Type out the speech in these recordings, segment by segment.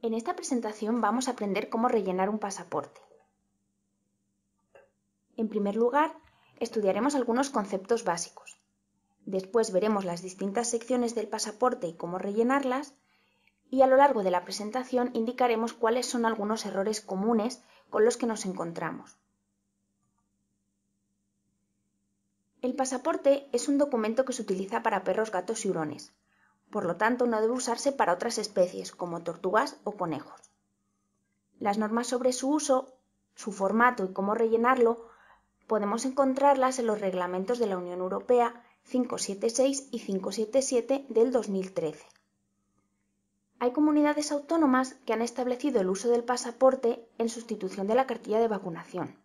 En esta presentación vamos a aprender cómo rellenar un pasaporte. En primer lugar, estudiaremos algunos conceptos básicos. Después veremos las distintas secciones del pasaporte y cómo rellenarlas. Y a lo largo de la presentación indicaremos cuáles son algunos errores comunes con los que nos encontramos. El pasaporte es un documento que se utiliza para perros, gatos y hurones por lo tanto, no debe usarse para otras especies, como tortugas o conejos. Las normas sobre su uso, su formato y cómo rellenarlo podemos encontrarlas en los reglamentos de la Unión Europea 576 y 577 del 2013. Hay comunidades autónomas que han establecido el uso del pasaporte en sustitución de la cartilla de vacunación.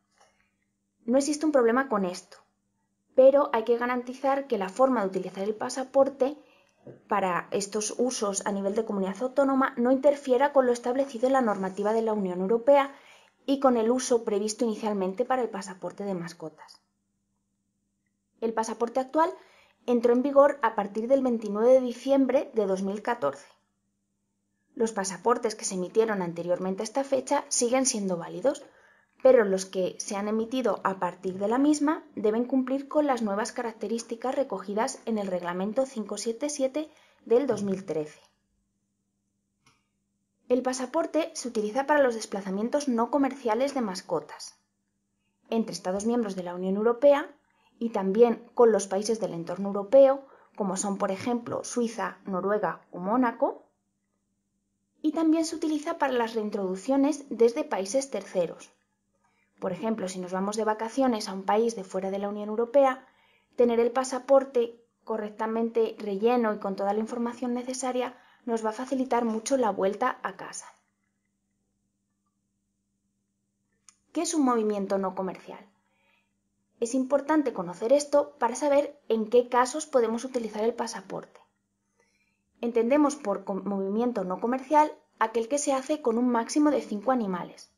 No existe un problema con esto, pero hay que garantizar que la forma de utilizar el pasaporte para estos usos a nivel de comunidad autónoma no interfiera con lo establecido en la normativa de la Unión Europea y con el uso previsto inicialmente para el pasaporte de mascotas. El pasaporte actual entró en vigor a partir del 29 de diciembre de 2014. Los pasaportes que se emitieron anteriormente a esta fecha siguen siendo válidos, pero los que se han emitido a partir de la misma deben cumplir con las nuevas características recogidas en el Reglamento 577 del 2013. El pasaporte se utiliza para los desplazamientos no comerciales de mascotas entre Estados miembros de la Unión Europea y también con los países del entorno europeo, como son por ejemplo Suiza, Noruega o Mónaco, y también se utiliza para las reintroducciones desde países terceros, por ejemplo, si nos vamos de vacaciones a un país de fuera de la Unión Europea, tener el pasaporte correctamente relleno y con toda la información necesaria nos va a facilitar mucho la vuelta a casa. ¿Qué es un movimiento no comercial? Es importante conocer esto para saber en qué casos podemos utilizar el pasaporte. Entendemos por movimiento no comercial aquel que se hace con un máximo de cinco animales,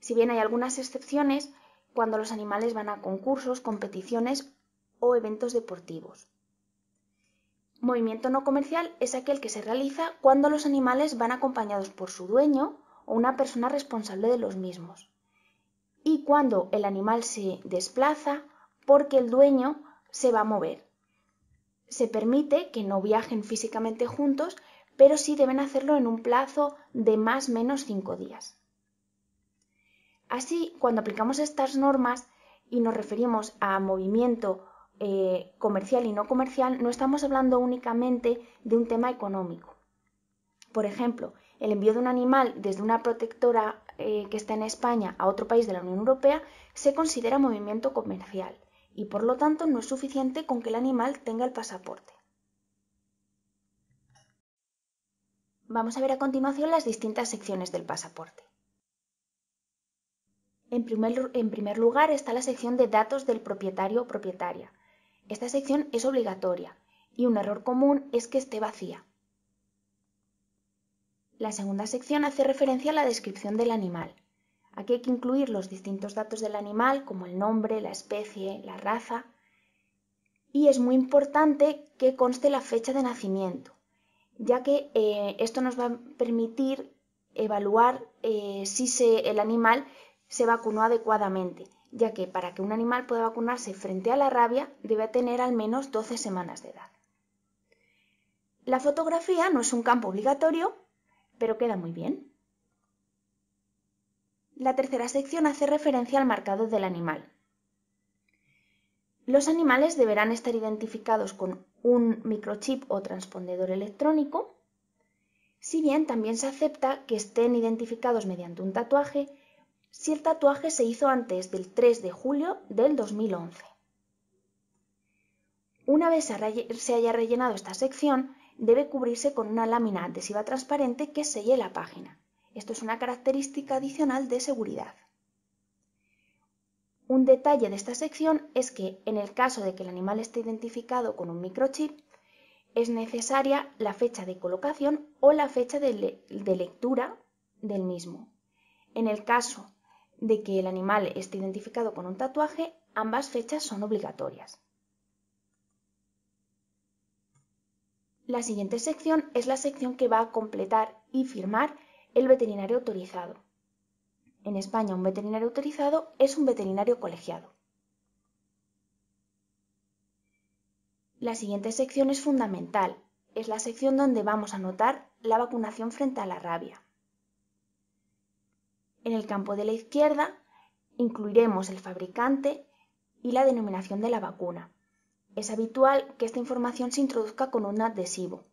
si bien hay algunas excepciones, cuando los animales van a concursos, competiciones o eventos deportivos. Movimiento no comercial es aquel que se realiza cuando los animales van acompañados por su dueño o una persona responsable de los mismos y cuando el animal se desplaza porque el dueño se va a mover. Se permite que no viajen físicamente juntos, pero sí deben hacerlo en un plazo de más o menos cinco días. Así, cuando aplicamos estas normas y nos referimos a movimiento eh, comercial y no comercial, no estamos hablando únicamente de un tema económico. Por ejemplo, el envío de un animal desde una protectora eh, que está en España a otro país de la Unión Europea se considera movimiento comercial y por lo tanto no es suficiente con que el animal tenga el pasaporte. Vamos a ver a continuación las distintas secciones del pasaporte. En primer, lugar está la sección de datos del propietario o propietaria. Esta sección es obligatoria y un error común es que esté vacía. La segunda sección hace referencia a la descripción del animal. Aquí hay que incluir los distintos datos del animal, como el nombre, la especie, la raza. Y es muy importante que conste la fecha de nacimiento, ya que eh, esto nos va a permitir evaluar eh, si se, el animal se vacunó adecuadamente, ya que para que un animal pueda vacunarse frente a la rabia debe tener al menos 12 semanas de edad. La fotografía no es un campo obligatorio, pero queda muy bien. La tercera sección hace referencia al marcado del animal. Los animales deberán estar identificados con un microchip o transpondedor electrónico, si bien también se acepta que estén identificados mediante un tatuaje, si el tatuaje se hizo antes del 3 de julio del 2011. Una vez se haya rellenado esta sección, debe cubrirse con una lámina adhesiva transparente que selle la página. Esto es una característica adicional de seguridad. Un detalle de esta sección es que, en el caso de que el animal esté identificado con un microchip, es necesaria la fecha de colocación o la fecha de, de lectura del mismo. En el caso de que el animal esté identificado con un tatuaje, ambas fechas son obligatorias. La siguiente sección es la sección que va a completar y firmar el veterinario autorizado. En España un veterinario autorizado es un veterinario colegiado. La siguiente sección es fundamental. Es la sección donde vamos a anotar la vacunación frente a la rabia. En el campo de la izquierda incluiremos el fabricante y la denominación de la vacuna. Es habitual que esta información se introduzca con un adhesivo.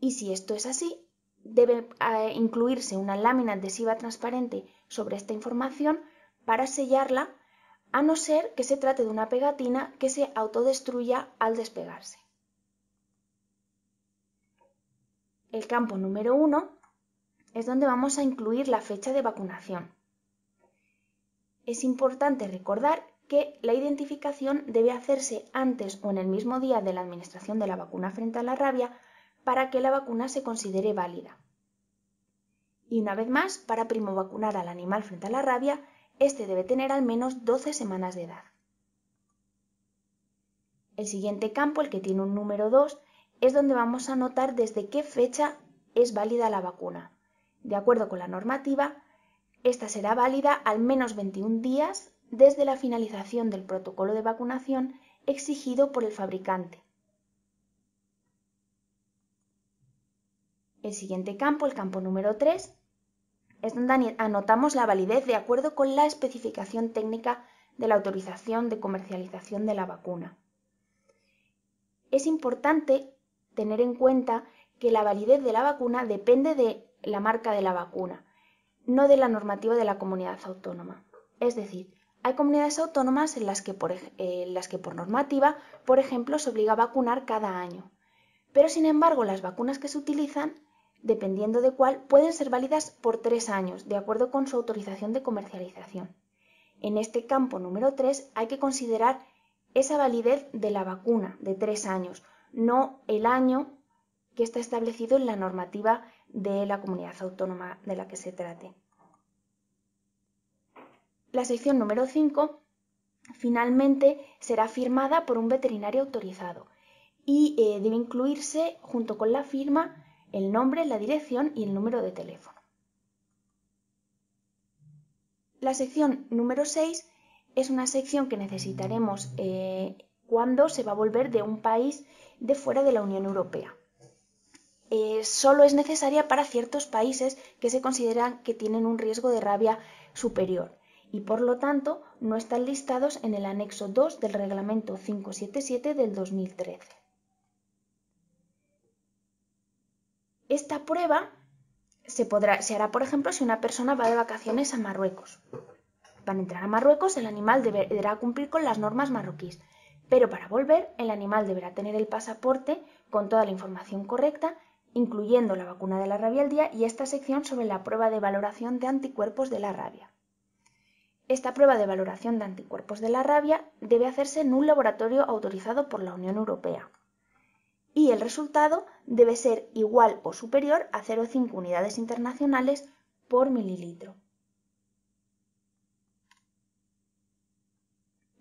Y si esto es así, debe eh, incluirse una lámina adhesiva transparente sobre esta información para sellarla, a no ser que se trate de una pegatina que se autodestruya al despegarse. El campo número 1 es donde vamos a incluir la fecha de vacunación. Es importante recordar que la identificación debe hacerse antes o en el mismo día de la administración de la vacuna frente a la rabia para que la vacuna se considere válida. Y una vez más, para primovacunar al animal frente a la rabia, este debe tener al menos 12 semanas de edad. El siguiente campo, el que tiene un número 2, es donde vamos a anotar desde qué fecha es válida la vacuna. De acuerdo con la normativa, esta será válida al menos 21 días desde la finalización del protocolo de vacunación exigido por el fabricante. El siguiente campo, el campo número 3, es donde anotamos la validez de acuerdo con la especificación técnica de la autorización de comercialización de la vacuna. Es importante tener en cuenta que la validez de la vacuna depende de la marca de la vacuna, no de la normativa de la comunidad autónoma. Es decir, hay comunidades autónomas en las que por, normativa, por ejemplo, se obliga a vacunar cada año. Pero sin embargo, las vacunas que se utilizan, dependiendo de cuál, pueden ser válidas por tres años, de acuerdo con su autorización de comercialización. En este campo número 3 hay que considerar esa validez de la vacuna de tres años, no el año que está establecido en la normativa de la comunidad autónoma de la que se trate. La sección número 5 finalmente será firmada por un veterinario autorizado y eh, debe incluirse junto con la firma el nombre, la dirección y el número de teléfono. La sección número 6 es una sección que necesitaremos eh, cuando se va a volver de un país de fuera de la Unión Europea. Eh, solo es necesaria para ciertos países que se consideran que tienen un riesgo de rabia superior y por lo tanto no están listados en el anexo 2 del reglamento 577 del 2013. Esta prueba se hará, por ejemplo, si una persona va de vacaciones a Marruecos. Para entrar a Marruecos, el animal deberá cumplir con las normas marroquíes, pero para volver, el animal deberá tener el pasaporte con toda la información correcta incluyendo la vacuna de la rabia al día y esta sección sobre la prueba de valoración de anticuerpos de la rabia. Esta prueba de valoración de anticuerpos de la rabia debe hacerse en un laboratorio autorizado por la Unión Europea y el resultado debe ser igual o superior a 0,5 unidades internacionales por mililitro.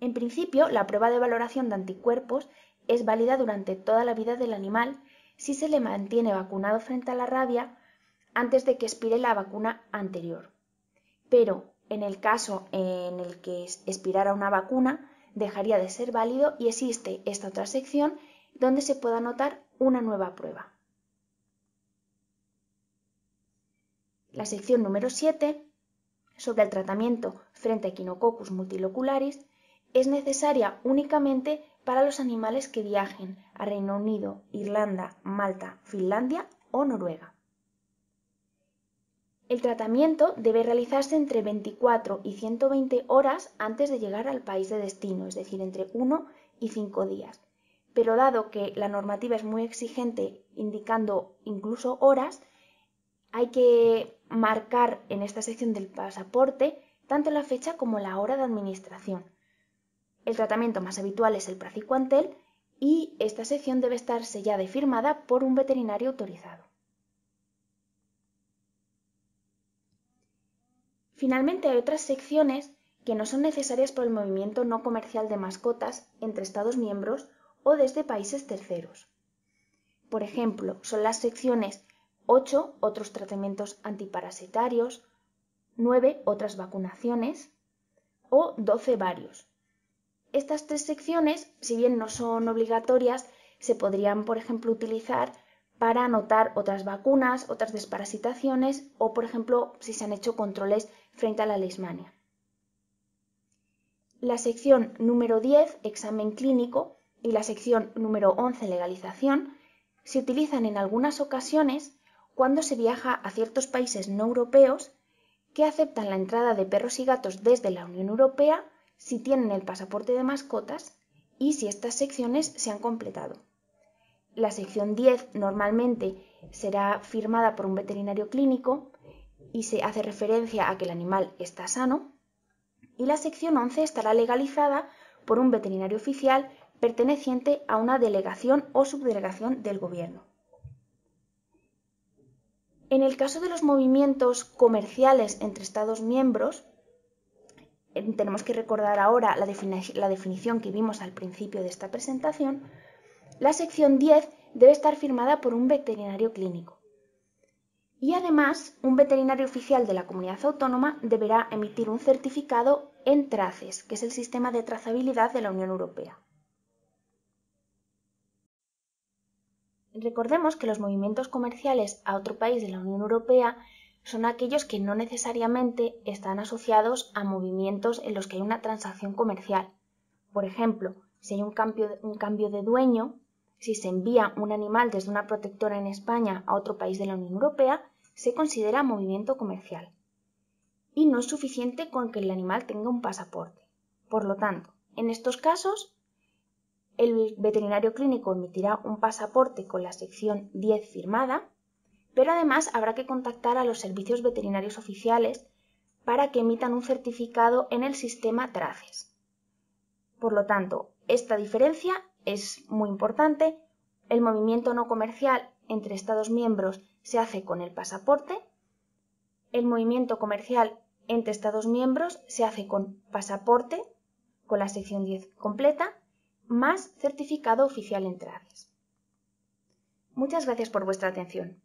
En principio, la prueba de valoración de anticuerpos es válida durante toda la vida del animal si se le mantiene vacunado frente a la rabia antes de que expire la vacuna anterior. Pero en el caso en el que expirara una vacuna, dejaría de ser válido y existe esta otra sección donde se puede anotar una nueva prueba. La sección número 7 sobre el tratamiento frente a Quinococcus multilocularis es necesaria únicamente para los animales que viajen a Reino Unido, Irlanda, Malta, Finlandia o Noruega. El tratamiento debe realizarse entre 24 y 120 horas antes de llegar al país de destino, es decir, entre 1 y 5 días. Pero dado que la normativa es muy exigente, indicando incluso horas, hay que marcar en esta sección del pasaporte tanto la fecha como la hora de administración el tratamiento más habitual es el praziquantel y esta sección debe estar sellada y firmada por un veterinario autorizado. Finalmente hay otras secciones que no son necesarias por el movimiento no comercial de mascotas entre Estados miembros o desde países terceros. Por ejemplo, son las secciones 8, otros tratamientos antiparasitarios, 9, otras vacunaciones o 12, varios, estas tres secciones, si bien no son obligatorias, se podrían, por ejemplo, utilizar para anotar otras vacunas, otras desparasitaciones o, por ejemplo, si se han hecho controles frente a la leishmania. La sección número 10, examen clínico, y la sección número 11, legalización, se utilizan en algunas ocasiones cuando se viaja a ciertos países no europeos que aceptan la entrada de perros y gatos desde la Unión Europea si tienen el pasaporte de mascotas y si estas secciones se han completado. La sección 10 normalmente será firmada por un veterinario clínico y se hace referencia a que el animal está sano. Y la sección 11 estará legalizada por un veterinario oficial perteneciente a una delegación o subdelegación del gobierno. En el caso de los movimientos comerciales entre Estados miembros, eh, tenemos que recordar ahora la, definición que vimos al principio de esta presentación, la sección 10 debe estar firmada por un veterinario clínico. Y además, un veterinario oficial de la comunidad autónoma deberá emitir un certificado en TRACES, que es el sistema de trazabilidad de la Unión Europea. Recordemos que los movimientos comerciales a otro país de la Unión Europea son aquellos que no necesariamente están asociados a movimientos en los que hay una transacción comercial. Por ejemplo, si hay un cambio, de dueño, si se envía un animal desde una protectora en España a otro país de la Unión Europea, se considera movimiento comercial. Y no es suficiente con que el animal tenga un pasaporte. Por lo tanto, en estos casos, el veterinario clínico emitirá un pasaporte con la sección 10 firmada pero además habrá que contactar a los servicios veterinarios oficiales para que emitan un certificado en el sistema TRACES. Por lo tanto, esta diferencia es muy importante. El movimiento no comercial entre Estados miembros se hace con el pasaporte. El movimiento comercial entre Estados miembros se hace con pasaporte, con la sección 10 completa, más certificado oficial en TRACES. Muchas gracias por vuestra atención.